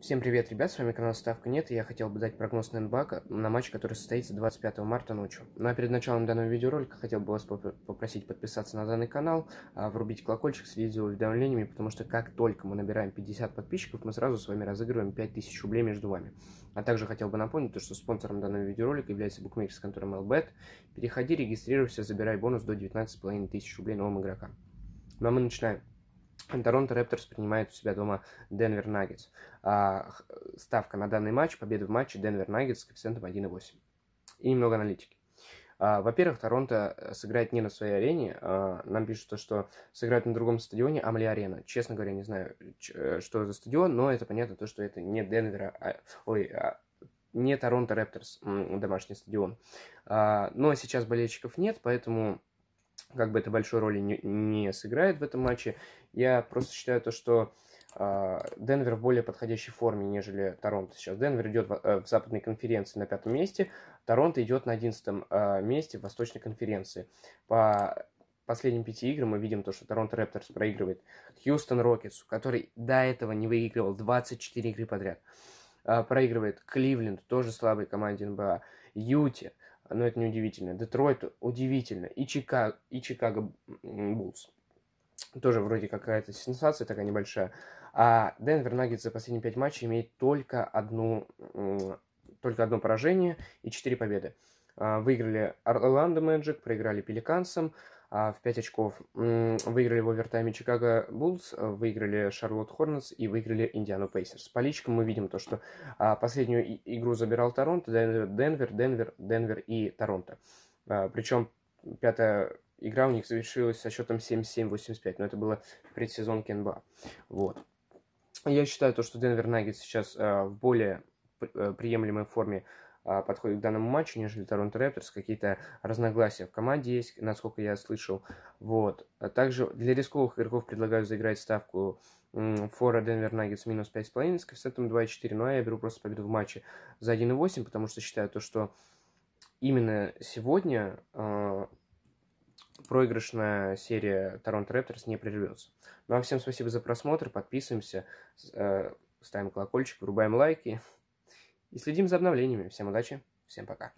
Всем привет, ребят, с вами канал Ставка Нет, и я хотел бы дать прогноз на НБА на матч, который состоится 25 марта ночью. Ну а перед началом данного видеоролика хотел бы вас попросить подписаться на данный канал, а, врубить колокольчик, следить за уведомлениями, потому что как только мы набираем 50 подписчиков, мы сразу с вами разыгрываем 5000 рублей между вами. А также хотел бы напомнить, что спонсором данного видеоролика является букмекерская контора MLBet. Переходи, регистрируйся, забирай бонус до 19,5 тысяч рублей новым игрокам. Ну а мы начинаем. Торонто Репторс принимает у себя дома Денвер Наггетс. Ставка на данный матч, победа в матче Денвер Наггетс с коэффициентом 1,8. И немного аналитики. А, во-первых, Торонто э, сыграет не на своей арене. А, нам пишут, что сыграют на другом стадионе Амли Арена. Честно говоря, не знаю, э, что за стадион, но это понятно, то, что это не Денвера, а, ой, а, не Торонто Репторс домашний стадион. Но сейчас болельщиков нет, поэтому как бы это большой роли не, не сыграет в этом матче. Я просто считаю то, что э, Денвер в более подходящей форме, нежели Торонто сейчас. Денвер идет в, э, в западной конференции на пятом месте, Торонто идет на одиннадцатом э, месте в восточной конференции. По последним пяти играм мы видим то, что Торонто Репторс проигрывает Хьюстон Рокетсу, который до этого не выигрывал 24 игры подряд. А, проигрывает Кливленд, тоже слабой команде НБА, Юте, но это не удивительно. Детройт удивительно. И, Чикаг... и Чикаго Буллс. Тоже вроде какая-то сенсация такая небольшая. А Денвер Наггетс за последние пять матчей имеет только одну только одно поражение и четыре победы. А, выиграли Орландо Мэджик, проиграли Пеликансам, а, в 5 очков. Выиграли в овертайме Чикаго Буллс, выиграли Шарлотт Хорнетс и выиграли Индиану Пейсерс. По личкам мы видим то, что а, последнюю игру забирал Торонто, Денвер, Денвер, Денвер и Торонто. А, Причем пятая игра у них завершилась со счетом 7-7-85, но это было в предсезонке НБА. Вот. Я считаю то, что Денвер Наггетс сейчас в более э, приемлемой форме, а, подходит к данному матчу, нежели Торонто Репторс. Какие-то разногласия в команде есть, насколько я слышал. Вот. А также для рисковых игроков предлагаю заиграть ставку фора Денвер Наггетс минус 5,5 с коэффициентом 2,4. Но я беру просто победу в матче за 1,8, потому что считаю то, что именно сегодня э, проигрышная серия Торонто Репторс не прервется. Ну а всем спасибо за просмотр, подписываемся, э, ставим колокольчик, врубаем лайки и следим за обновлениями. Всем удачи, всем пока.